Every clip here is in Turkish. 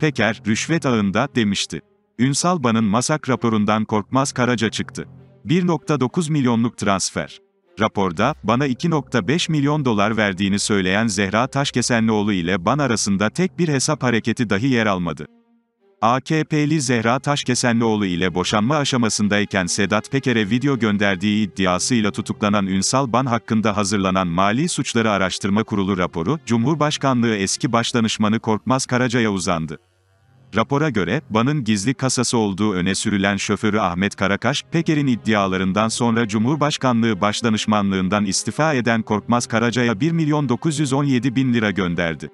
Peker, rüşvet ağında, demişti. Ünsal Ban'ın masak raporundan Korkmaz Karaca çıktı. 1.9 milyonluk transfer. Raporda, bana 2.5 milyon dolar verdiğini söyleyen Zehra Taşkesenlioğlu ile ban arasında tek bir hesap hareketi dahi yer almadı. AKP'li Zehra Taşkesenlioğlu ile boşanma aşamasındayken Sedat Peker'e video gönderdiği iddiasıyla tutuklanan Ünsal Ban hakkında hazırlanan Mali Suçları Araştırma Kurulu raporu, Cumhurbaşkanlığı eski başdanışmanı Korkmaz Karaca'ya uzandı. Rapora göre, Ban'ın gizli kasası olduğu öne sürülen şoförü Ahmet Karakaş, Peker'in iddialarından sonra Cumhurbaşkanlığı Başdanışmanlığından istifa eden Korkmaz Karaca'ya 1 milyon 917 bin lira gönderdi.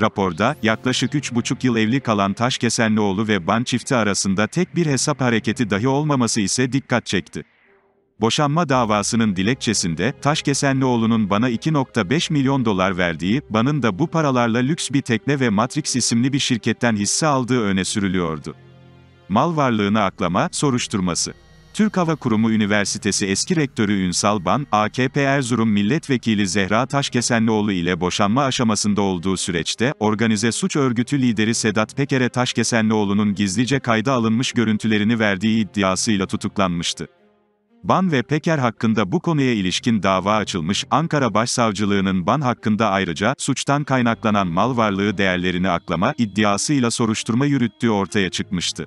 Raporda, yaklaşık 3,5 yıl evli kalan Taşkesenlioğlu ve Ban çifti arasında tek bir hesap hareketi dahi olmaması ise dikkat çekti. Boşanma davasının dilekçesinde, Taşkesenlioğlu'nun bana 2.5 milyon dolar verdiği, Ban'ın da bu paralarla lüks bir tekne ve Matrix isimli bir şirketten hisse aldığı öne sürülüyordu. Mal varlığını aklama, soruşturması. Türk Hava Kurumu Üniversitesi eski rektörü Ünsal Ban, AKP Erzurum Milletvekili Zehra Taşkesenlioğlu ile boşanma aşamasında olduğu süreçte, organize suç örgütü lideri Sedat Peker'e Taşkesenlioğlu'nun gizlice kayda alınmış görüntülerini verdiği iddiasıyla tutuklanmıştı. Ban ve Peker hakkında bu konuya ilişkin dava açılmış, Ankara Başsavcılığı'nın Ban hakkında ayrıca, suçtan kaynaklanan mal varlığı değerlerini aklama iddiasıyla soruşturma yürüttüğü ortaya çıkmıştı.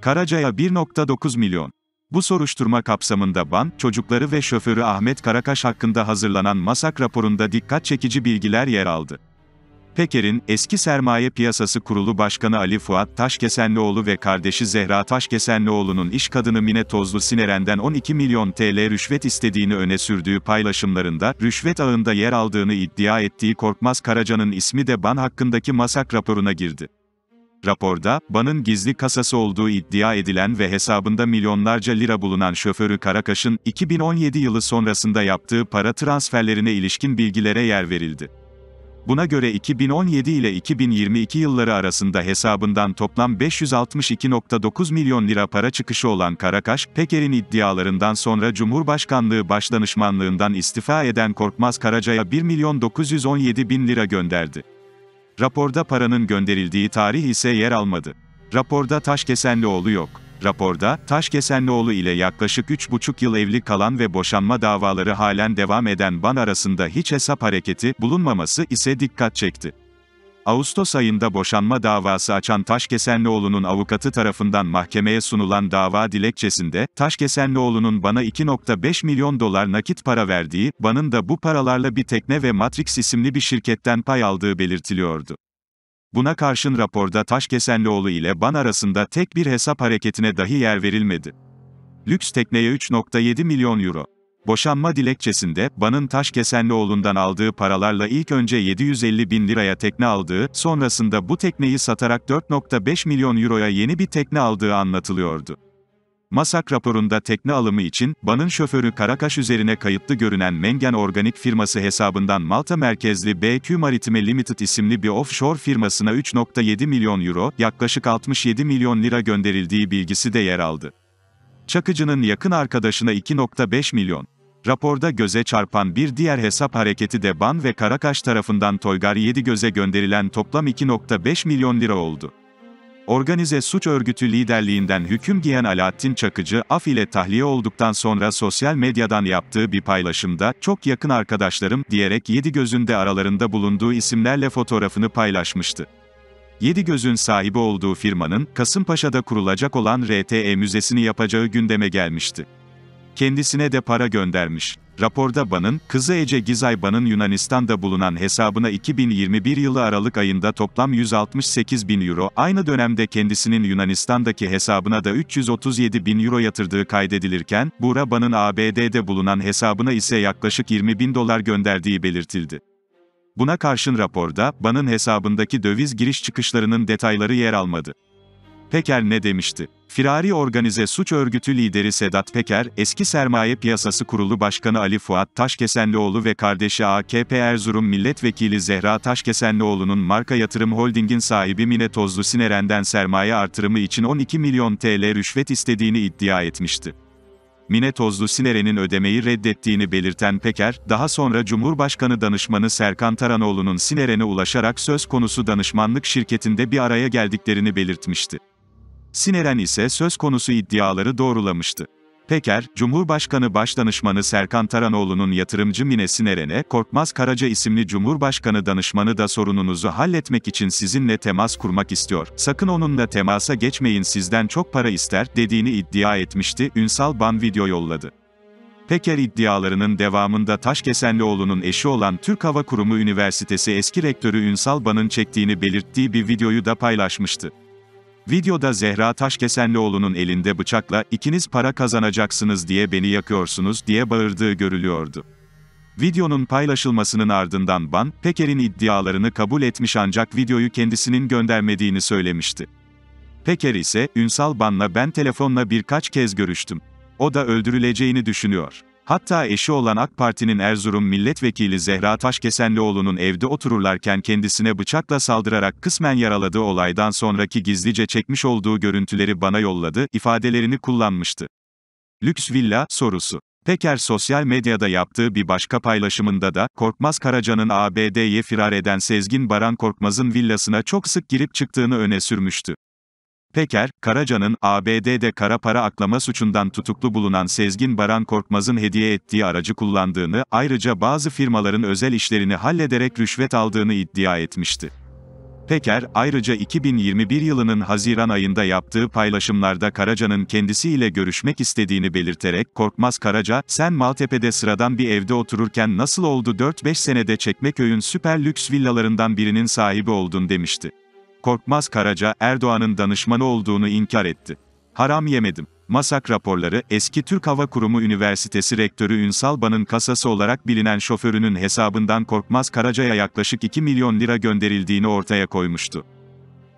Karaca'ya 1.9 milyon bu soruşturma kapsamında Ban, çocukları ve şoförü Ahmet Karakaş hakkında hazırlanan masak raporunda dikkat çekici bilgiler yer aldı. Peker'in, eski Sermaye Piyasası Kurulu Başkanı Ali Fuat Taşkesenlioğlu ve kardeşi Zehra Taşkesenlioğlu'nun iş kadını Mine Tozlu Sineren'den 12 milyon TL rüşvet istediğini öne sürdüğü paylaşımlarında, rüşvet ağında yer aldığını iddia ettiği Korkmaz Karaca'nın ismi de ban hakkındaki masak raporuna girdi. Raporda, BAN'ın gizli kasası olduğu iddia edilen ve hesabında milyonlarca lira bulunan şoförü Karakaş'ın, 2017 yılı sonrasında yaptığı para transferlerine ilişkin bilgilere yer verildi. Buna göre 2017 ile 2022 yılları arasında hesabından toplam 562.9 milyon lira para çıkışı olan Karakaş, Peker'in iddialarından sonra Cumhurbaşkanlığı Başdanışmanlığından istifa eden Korkmaz Karaca'ya 1 milyon 917 bin lira gönderdi. Raporda paranın gönderildiği tarih ise yer almadı. Raporda Taşkesenlioğlu yok. Raporda, Taşkesenlioğlu ile yaklaşık 3,5 yıl evli kalan ve boşanma davaları halen devam eden Ban arasında hiç hesap hareketi bulunmaması ise dikkat çekti. Ağustos ayında boşanma davası açan Taşkesenlioğlu'nun avukatı tarafından mahkemeye sunulan dava dilekçesinde, Taşkesenlioğlu'nun bana 2.5 milyon dolar nakit para verdiği, banın da bu paralarla bir tekne ve Matrix isimli bir şirketten pay aldığı belirtiliyordu. Buna karşın raporda Taşkesenlioğlu ile ban arasında tek bir hesap hareketine dahi yer verilmedi. Lüks tekneye 3.7 milyon euro. Boşanma dilekçesinde, Ban'ın Taşkesenlioğlu'ndan aldığı paralarla ilk önce 750 bin liraya tekne aldığı, sonrasında bu tekneyi satarak 4.5 milyon euroya yeni bir tekne aldığı anlatılıyordu. Masak raporunda tekne alımı için, Ban'ın şoförü Karakaş üzerine kayıtlı görünen Mengen Organik firması hesabından Malta merkezli BQ Maritime Limited isimli bir offshore firmasına 3.7 milyon euro, yaklaşık 67 milyon lira gönderildiği bilgisi de yer aldı. Çakıcı'nın yakın arkadaşına 2.5 milyon. Raporda göze çarpan bir diğer hesap hareketi de Ban ve Karakaş tarafından Toygar göze gönderilen toplam 2.5 milyon lira oldu. Organize suç örgütü liderliğinden hüküm giyen Alaaddin Çakıcı, af ile tahliye olduktan sonra sosyal medyadan yaptığı bir paylaşımda, çok yakın arkadaşlarım, diyerek yedi gözünde aralarında bulunduğu isimlerle fotoğrafını paylaşmıştı. Yedi gözün sahibi olduğu firmanın, Kasımpaşa'da kurulacak olan RTE Müzesi'ni yapacağı gündeme gelmişti. Kendisine de para göndermiş. Raporda Ban'ın, kızı Ece Gizay Ban'ın Yunanistan'da bulunan hesabına 2021 yılı Aralık ayında toplam 168 bin euro, aynı dönemde kendisinin Yunanistan'daki hesabına da 337 bin euro yatırdığı kaydedilirken, Buğra Ban'ın ABD'de bulunan hesabına ise yaklaşık 20 bin dolar gönderdiği belirtildi. Buna karşın raporda, BAN'ın hesabındaki döviz giriş çıkışlarının detayları yer almadı. Peker ne demişti? Firari Organize Suç Örgütü lideri Sedat Peker, eski Sermaye Piyasası Kurulu Başkanı Ali Fuat Taşkesenlioğlu ve kardeşi AKP Erzurum Milletvekili Zehra Taşkesenlioğlu'nun marka yatırım holdingin sahibi Mine Tozlu Sineren'den sermaye artırımı için 12 milyon TL rüşvet istediğini iddia etmişti. Mine Tozlu Sinere'nin ödemeyi reddettiğini belirten Peker, daha sonra Cumhurbaşkanı danışmanı Serkan Taranoğlu'nun Sinere'ne ulaşarak söz konusu danışmanlık şirketinde bir araya geldiklerini belirtmişti. Sineren ise söz konusu iddiaları doğrulamıştı. Peker, Cumhurbaşkanı Başdanışmanı Serkan Taranoğlu'nun yatırımcı Mine Sineren'e, Korkmaz Karaca isimli Cumhurbaşkanı danışmanı da sorununuzu halletmek için sizinle temas kurmak istiyor. Sakın onunla temasa geçmeyin sizden çok para ister, dediğini iddia etmişti, Ünsal Ban video yolladı. Peker iddialarının devamında Taşkesenlioğlu'nun eşi olan Türk Hava Kurumu Üniversitesi eski rektörü Ünsal Ban'ın çektiğini belirttiği bir videoyu da paylaşmıştı. Videoda Zehra Taşkesenlioğlu'nun elinde bıçakla ikiniz para kazanacaksınız diye beni yakıyorsunuz diye bağırdığı görülüyordu. Videonun paylaşılmasının ardından Ban, Peker'in iddialarını kabul etmiş ancak videoyu kendisinin göndermediğini söylemişti. Peker ise, Ünsal Ban'la ben telefonla birkaç kez görüştüm. O da öldürüleceğini düşünüyor. Hatta eşi olan AK Parti'nin Erzurum Milletvekili Zehra Taşkesenlioğlu'nun evde otururlarken kendisine bıçakla saldırarak kısmen yaraladığı olaydan sonraki gizlice çekmiş olduğu görüntüleri bana yolladı, ifadelerini kullanmıştı. Lüks villa sorusu. Peker sosyal medyada yaptığı bir başka paylaşımında da, Korkmaz Karaca'nın ABD'ye firar eden Sezgin Baran Korkmaz'ın villasına çok sık girip çıktığını öne sürmüştü. Peker, Karaca'nın, ABD'de kara para aklama suçundan tutuklu bulunan Sezgin Baran Korkmaz'ın hediye ettiği aracı kullandığını, ayrıca bazı firmaların özel işlerini hallederek rüşvet aldığını iddia etmişti. Peker, ayrıca 2021 yılının Haziran ayında yaptığı paylaşımlarda Karaca'nın kendisiyle görüşmek istediğini belirterek, Korkmaz Karaca, sen Maltepe'de sıradan bir evde otururken nasıl oldu 4-5 senede Çekmeköy'ün süper lüks villalarından birinin sahibi oldun demişti. Korkmaz Karaca, Erdoğan'ın danışmanı olduğunu inkar etti. Haram yemedim. Masak raporları, eski Türk Hava Kurumu Üniversitesi Rektörü Ünsal Ban'ın kasası olarak bilinen şoförünün hesabından Korkmaz Karaca'ya yaklaşık 2 milyon lira gönderildiğini ortaya koymuştu.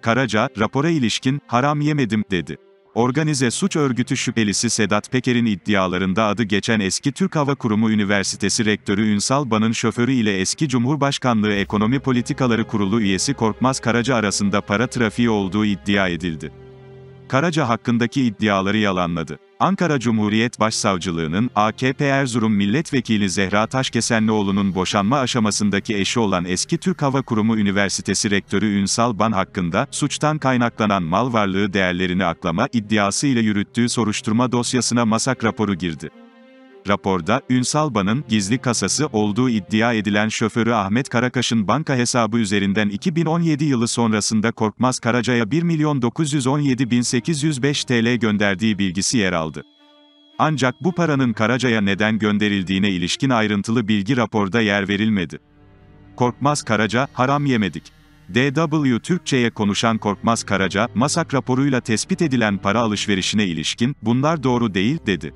Karaca, rapora ilişkin, haram yemedim, dedi. Organize suç örgütü şüphelisi Sedat Peker'in iddialarında adı geçen eski Türk Hava Kurumu Üniversitesi Rektörü Ünsal Ban'ın şoförü ile eski Cumhurbaşkanlığı Ekonomi Politikaları Kurulu üyesi Korkmaz Karaca arasında para trafiği olduğu iddia edildi. Karaca hakkındaki iddiaları yalanladı. Ankara Cumhuriyet Başsavcılığı'nın AKP Erzurum Milletvekili Zehra Taşkesenlioğlu'nun boşanma aşamasındaki eşi olan eski Türk Hava Kurumu Üniversitesi Rektörü Ünsal Ban hakkında suçtan kaynaklanan mal varlığı değerlerini aklama iddiası ile yürüttüğü soruşturma dosyasına masak raporu girdi. Raporda, Ünsalbanın gizli kasası olduğu iddia edilen şoförü Ahmet Karakaş'ın banka hesabı üzerinden 2017 yılı sonrasında Korkmaz Karaca'ya 1.917.805 TL gönderdiği bilgisi yer aldı. Ancak bu paranın Karaca'ya neden gönderildiğine ilişkin ayrıntılı bilgi raporda yer verilmedi. Korkmaz Karaca, haram yemedik. DW Türkçe'ye konuşan Korkmaz Karaca, masak raporuyla tespit edilen para alışverişine ilişkin, bunlar doğru değil, dedi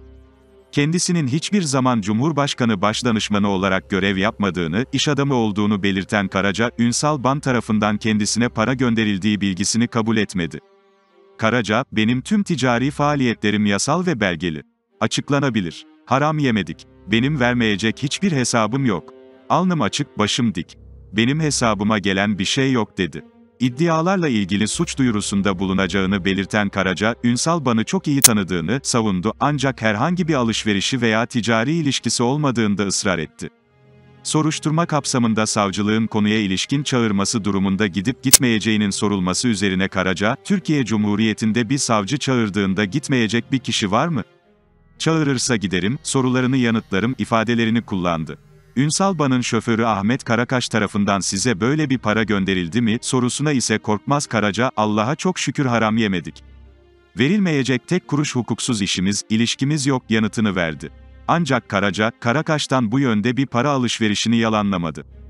kendisinin hiçbir zaman Cumhurbaşkanı Başdanışmanı olarak görev yapmadığını, iş adamı olduğunu belirten Karaca, Ünsal Ban tarafından kendisine para gönderildiği bilgisini kabul etmedi. Karaca, benim tüm ticari faaliyetlerim yasal ve belgeli. Açıklanabilir. Haram yemedik. Benim vermeyecek hiçbir hesabım yok. Alnım açık, başım dik. Benim hesabıma gelen bir şey yok dedi. İddialarla ilgili suç duyurusunda bulunacağını belirten Karaca, Ünsal Ban'ı çok iyi tanıdığını savundu ancak herhangi bir alışverişi veya ticari ilişkisi olmadığında ısrar etti. Soruşturma kapsamında savcılığın konuya ilişkin çağırması durumunda gidip gitmeyeceğinin sorulması üzerine Karaca, Türkiye Cumhuriyeti'nde bir savcı çağırdığında gitmeyecek bir kişi var mı? Çağırırsa giderim, sorularını yanıtlarım ifadelerini kullandı. Ünsal Ban'ın şoförü Ahmet Karakaş tarafından size böyle bir para gönderildi mi sorusuna ise Korkmaz Karaca, Allah'a çok şükür haram yemedik. Verilmeyecek tek kuruş hukuksuz işimiz, ilişkimiz yok yanıtını verdi. Ancak Karaca, Karakaş'tan bu yönde bir para alışverişini yalanlamadı.